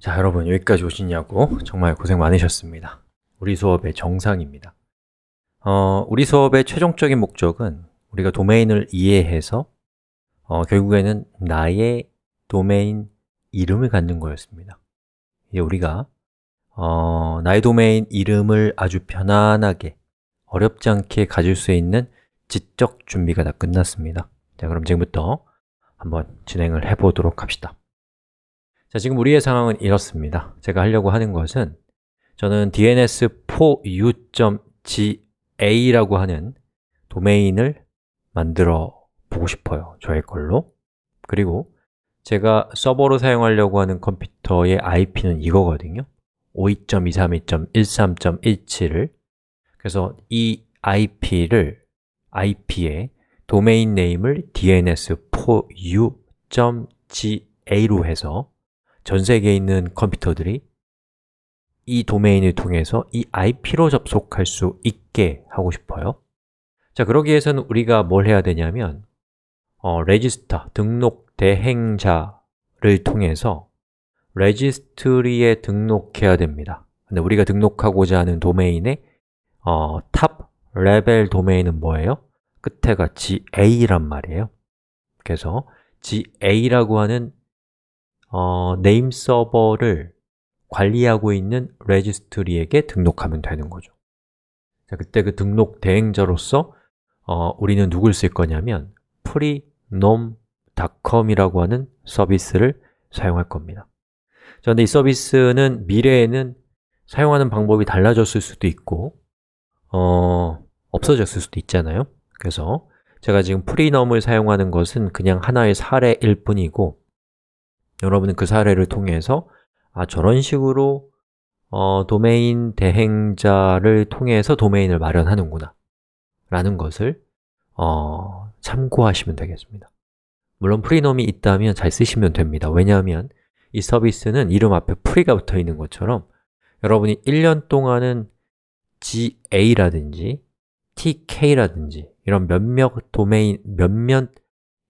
자, 여러분 여기까지 오시냐고 정말 고생 많으셨습니다. 우리 수업의 정상입니다. 어, 우리 수업의 최종적인 목적은 우리가 도메인을 이해해서 어, 결국에는 나의 도메인 이름을 갖는 거였습니다. 이제 우리가 어, 나의 도메인 이름을 아주 편안하게 어렵지 않게 가질 수 있는 지적 준비가 다 끝났습니다. 자, 그럼 지금부터 한번 진행을 해보도록 합시다. 자, 지금 우리의 상황은 이렇습니다. 제가 하려고 하는 것은 저는 dns for u.ga라고 하는 도메인을 만들어 보고 싶어요. 저의 걸로. 그리고 제가 서버로 사용하려고 하는 컴퓨터의 IP는 이거거든요. 52.232.13.17을 그래서 이 IP를 IP의 도메인 네임을 dns for u.ga로 해서 전 세계에 있는 컴퓨터들이 이 도메인을 통해서 이 IP로 접속할 수 있게 하고 싶어요 자, 그러기 위해서는 우리가 뭘 해야 되냐면 어, 레지스터 등록 대행자를 통해서 레지스트리에 등록해야 됩니다 근데 우리가 등록하고자 하는 도메인의 어, 탑 레벨 도메인은 뭐예요? 끝에가 GA란 말이에요 그래서 GA라고 하는 어, 네임 서버를 관리하고 있는 레지스트리에게 등록하면 되는 거죠 자, 그때 그 등록 대행자로서 어, 우리는 누굴 쓸 거냐면 freenom.com이라고 하는 서비스를 사용할 겁니다 자, 근데 이 서비스는 미래에는 사용하는 방법이 달라졌을 수도 있고 어, 없어졌을 수도 있잖아요 그래서 제가 지금 프리넘을 사용하는 것은 그냥 하나의 사례일 뿐이고 여러분은 그 사례를 통해서 아, 저런 식으로 어, 도메인 대행자를 통해서 도메인을 마련하는구나 라는 것을 어, 참고하시면 되겠습니다 물론 프리놈이 있다면 잘 쓰시면 됩니다 왜냐하면 이 서비스는 이름 앞에 프리가 붙어 있는 것처럼 여러분이 1년 동안은 GA라든지 TK라든지 이런 몇몇 도메인, 몇몇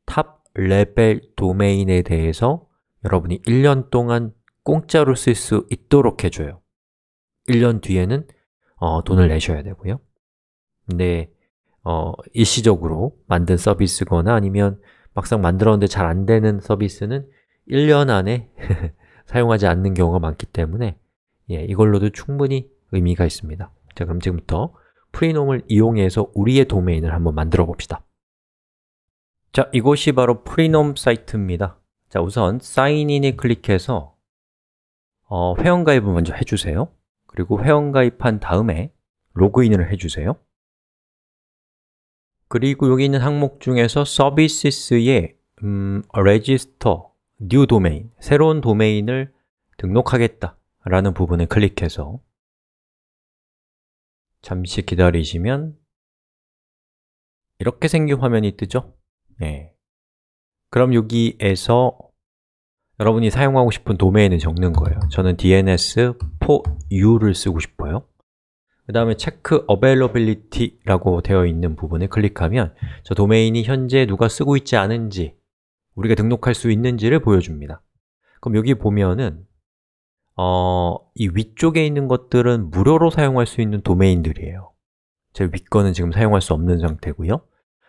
탑 레벨 도메인에 대해서 여러분이 1년 동안 공짜로 쓸 수 있도록 해줘요 1년 뒤에는 어, 돈을 내셔야 되고요 근데 어, 일시적으로 만든 서비스거나 아니면 막상 만들었는데 잘 안 되는 서비스는 1년 안에 사용하지 않는 경우가 많기 때문에 예, 이걸로도 충분히 의미가 있습니다 자, 그럼 지금부터 프리놈을 이용해서 우리의 도메인을 한번 만들어 봅시다 자, 이곳이 바로 프리놈 사이트입니다 자, 우선 사인인을 클릭해서 어, 회원가입을 먼저 해주세요 그리고 회원가입한 다음에 로그인을 해주세요 그리고 여기 있는 항목 중에서 서비스의 음, register, new domain, 새로운 도메인을 등록하겠다 라는 부분을 클릭해서 잠시 기다리시면 이렇게 생긴 화면이 뜨죠? 네. 그럼 여기에서 여러분이 사용하고 싶은 도메인을 적는 거예요 저는 DNS for u 를 쓰고 싶어요 그 다음에 체크 availability라고 되어 있는 부분을 클릭하면 저 도메인이 현재 누가 쓰고 있지 않은지 우리가 등록할 수 있는지를 보여줍니다 그럼 여기 보면은 어, 이 위쪽에 있는 것들은 무료로 사용할 수 있는 도메인들이에요 제윗 거는 지금 사용할 수 없는 상태고요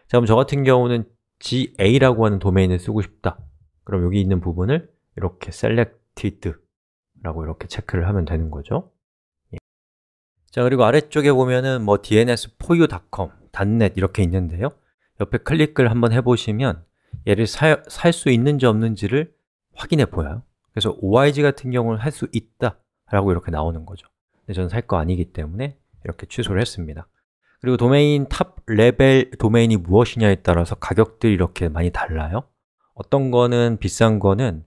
자, 그럼 저 같은 경우는 ga라고 하는 도메인을 쓰고 싶다 그럼 여기 있는 부분을 이렇게 selected라고 이렇게 체크를 하면 되는 거죠 예. 자, 그리고 아래쪽에 보면은 뭐 dns for .net 이렇게 있는데요 옆에 클릭을 한번 해보시면 얘를 살 수 있는지 없는지를 확인해 보여요 그래서 OIG 같은 경우는 할 수 있다 라고 이렇게 나오는 거죠 근데 저는 살 거 아니기 때문에 이렇게 취소를 했습니다 그리고 도메인 탑 레벨 도메인이 무엇이냐에 따라서 가격들이 이렇게 많이 달라요. 어떤 거는 비싼 거는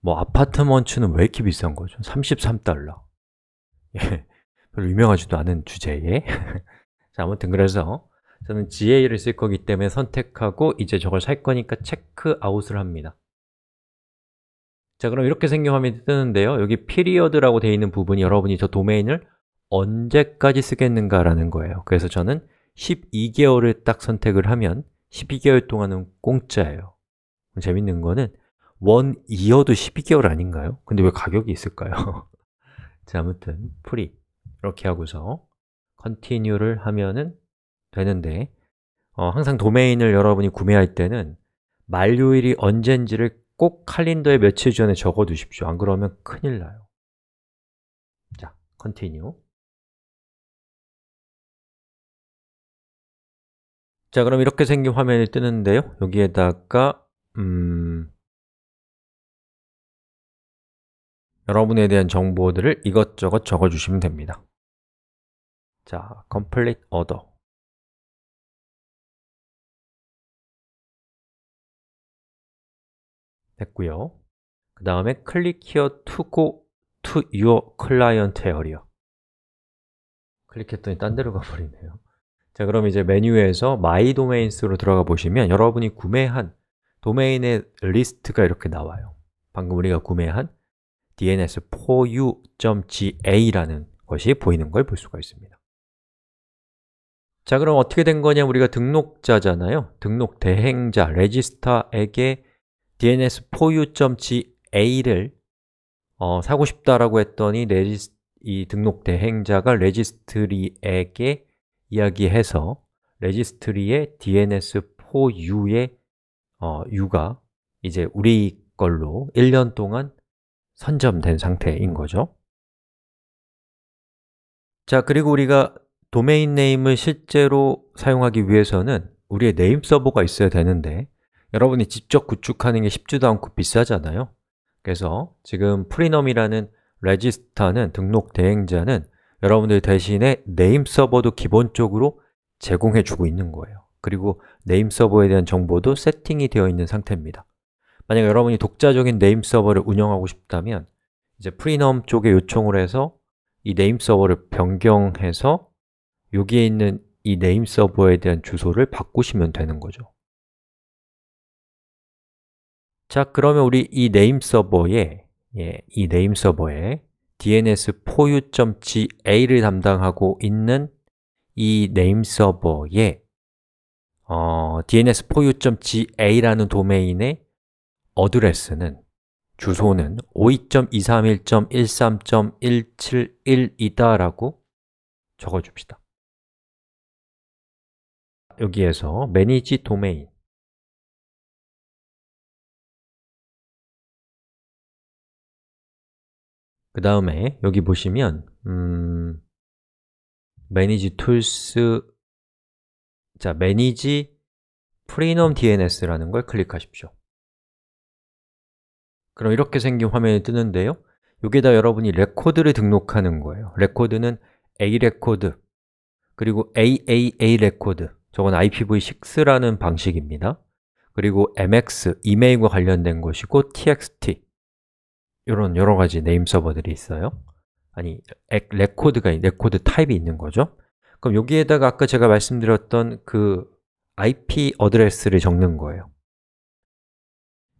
뭐 아파트먼츠는 왜 이렇게 비싼 거죠? 33달러. 예. 별로 유명하지도 않은 주제에. 자, 아무튼 그래서 저는 GA를 쓸 거기 때문에 선택하고 이제 저걸 살 거니까 체크아웃을 합니다. 자, 그럼 이렇게 생긴 화면이 뜨는데요. 여기 period라고 되어 있는 부분이 여러분이 저 도메인을 언제까지 쓰겠는가라는 거예요 그래서 저는 12개월을 딱 선택을 하면 12개월 동안은 공짜예요 재밌는 거는 원이어도 12개월 아닌가요? 근데 왜 가격이 있을까요? 자, 아무튼 프리 이렇게 하고서 컨티뉴를 하면은 되는데 어, 항상 도메인을 여러분이 구매할 때는 만료일이 언젠지를 꼭 칼린더에 며칠 전에 적어두십시오 안 그러면 큰일 나요 자, 컨티뉴 자, 그럼 이렇게 생긴 화면이 뜨는데요. 여기에다가 음, 여러분에 대한 정보들을 이것저것 적어주시면 됩니다. 자, complete order 됐고요. 그 다음에 클릭 here to go to your client area 클릭했더니 딴 데로 가버리네요. 자, 그럼 이제 메뉴에서 마이 도메인스로 들어가 보시면 여러분이 구매한 도메인의 리스트가 이렇게 나와요 방금 우리가 구매한 dns for you.ga라는 것이 보이는 걸 볼 수가 있습니다 자, 그럼 어떻게 된 거냐? 우리가 등록자잖아요 등록 대행자, 레지스터에게 dns for you.ga를 어, 사고 싶다라고 했더니 레지스, 이 등록 대행자가 레지스트리에게 이야기해서 레지스트리의 DNS4U의 어, U가 이제 우리 걸로 1년 동안 선점된 상태인 거죠 자, 그리고 우리가 도메인 네임을 실제로 사용하기 위해서는 우리의 네임 서버가 있어야 되는데 여러분이 직접 구축하는 게 쉽지도 않고 비싸잖아요 그래서 지금 프리넘이라는 레지스타는 등록 대행자는 여러분들 대신에 네임 서버도 기본적으로 제공해 주고 있는 거예요 그리고 네임 서버에 대한 정보도 세팅이 되어 있는 상태입니다 만약 여러분이 독자적인 네임 서버를 운영하고 싶다면 이제 프리넘 쪽에 요청을 해서 이 네임 서버를 변경해서 여기에 있는 이 네임 서버에 대한 주소를 바꾸시면 되는 거죠 자, 그러면 우리 이 네임 서버에 예, 이 네임 서버에 DNS 포유.ga를 점 담당하고 있는 이 네임 서버에 어, DNS 포유.ga라는 점 도메인의 어드레스는 주소는 52.231.13.171이다라고 적어줍시다. 여기에서 manage 그 다음에 여기 보시면 음, manage tools 자, manage 프리놈 DNS라는 걸 클릭하십시오 그럼 이렇게 생긴 화면이 뜨는데요 여기에다 여러분이 레코드를 등록하는 거예요 레코드는 A 레코드 그리고 AAA 레코드 저건 IPv6라는 방식입니다 그리고 MX, 이메일과 관련된 것이고 TXT 이런 여러 가지 네임 서버들이 있어요. 아니, 레코드가, 레코드 타입이 있는 거죠. 그럼 여기에다가 아까 제가 말씀드렸던 그 IP 어드레스를 적는 거예요.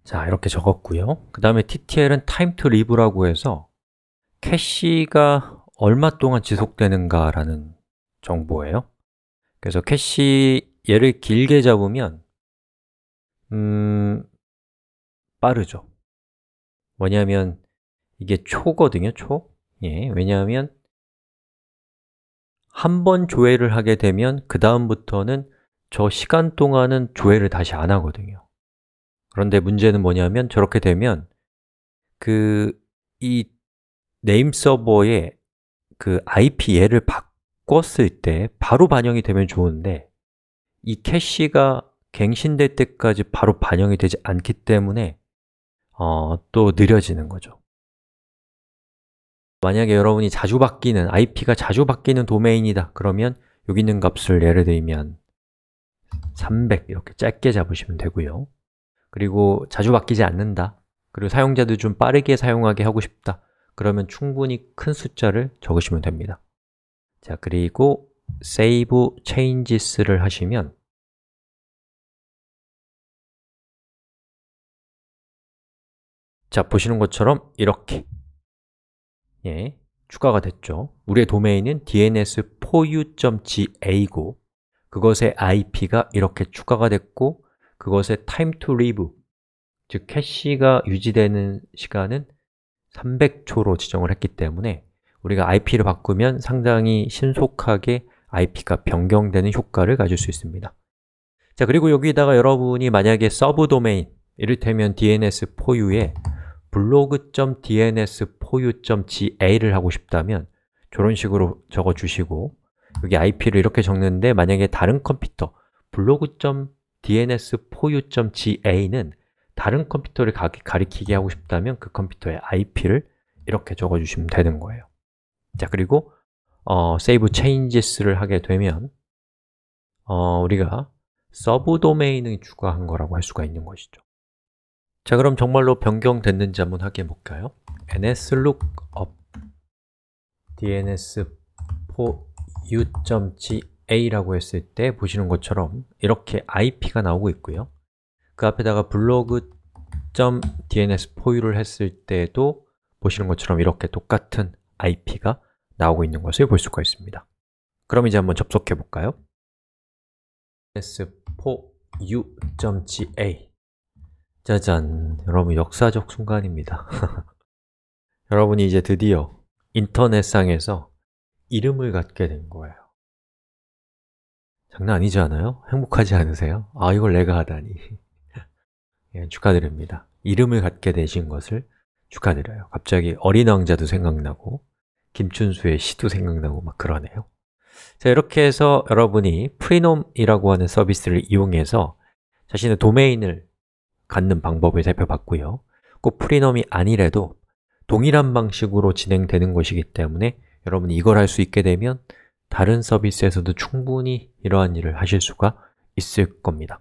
자, 이렇게 적었고요. 그 다음에 TTL은 time to live라고 해서 캐시가 얼마 동안 지속되는가라는 정보예요. 그래서 캐시 얘를 길게 잡으면 음, 빠르죠. 뭐냐면 이게 초거든요, 초. 예, 왜냐하면 한 번 조회를 하게 되면 그 다음부터는 저 시간 동안은 조회를 다시 안 하거든요. 그런데 문제는 뭐냐면 저렇게 되면 그 이 네임 서버에그 IP 얘를 바꿨을 때 바로 반영이 되면 좋은데 이 캐시가 갱신될 때까지 바로 반영이 되지 않기 때문에 어, 또 느려지는 거죠 만약에 여러분이 자주 바뀌는, IP가 자주 바뀌는 도메인이다 그러면 여기 있는 값을 예를 들면 300 이렇게 짧게 잡으시면 되고요 그리고 자주 바뀌지 않는다 그리고 사용자들좀 빠르게 사용하게 하고 싶다 그러면 충분히 큰 숫자를 적으시면 됩니다 자, 그리고 save changes를 하시면 자, 보시는 것처럼 이렇게 예, 추가가 됐죠. 우리의 도메인은 dns4u.ga고 그것의 IP가 이렇게 추가가 됐고 그것의 time to live, 즉 캐시가 유지되는 시간은 300초로 지정을 했기 때문에 우리가 IP를 바꾸면 상당히 신속하게 IP가 변경되는 효과를 가질 수 있습니다 자, 그리고 여기다가 여러분이 만약에 서브 도메인 이를테면 DNS 포유에 blog.dns포유.ga를 하고 싶다면 저런 식으로 적어주시고 여기 IP를 이렇게 적는데 만약에 다른 컴퓨터 blog.dns포유.ga는 다른 컴퓨터를 가, 리키게 하고 싶다면 그 컴퓨터의 IP를 이렇게 적어주시면 되는 거예요 자 그리고 어, save changes를 하게 되면 어, 우리가 서브 도메인을 추가한 거라고 할 수가 있는 것이죠 자 그럼 정말로 변경됐는지 한번 확인해 볼까요? nslookup dns f u.ga라고 했을 때 보시는 것처럼 이렇게 IP가 나오고 있고요 그 앞에다가 blog.dns f o 를 했을 때도 보시는 것처럼 이렇게 똑같은 IP가 나오고 있는 것을 볼 수가 있습니다 그럼 이제 한번 접속해 볼까요? n s4u.ga 짜잔, 여러분 역사적 순간입니다 여러분이 이제 드디어 인터넷상에서 이름을 갖게 된 거예요 장난 아니지 않아요? 행복하지 않으세요? 아, 이걸 내가 하다니 예, 축하드립니다 이름을 갖게 되신 것을 축하드려요 갑자기 어린 왕자도 생각나고 김춘수의 시도 생각나고 막 그러네요 자, 이렇게 해서 여러분이 프리놈이라고 하는 서비스를 이용해서 자신의 도메인을 갖는 방법을 살펴봤고요. 꼭 프리넘이 아니래도 동일한 방식으로 진행되는 것이기 때문에 여러분이 이걸 할 수 있게 되면 다른 서비스에서도 충분히 이러한 일을 하실 수가 있을 겁니다.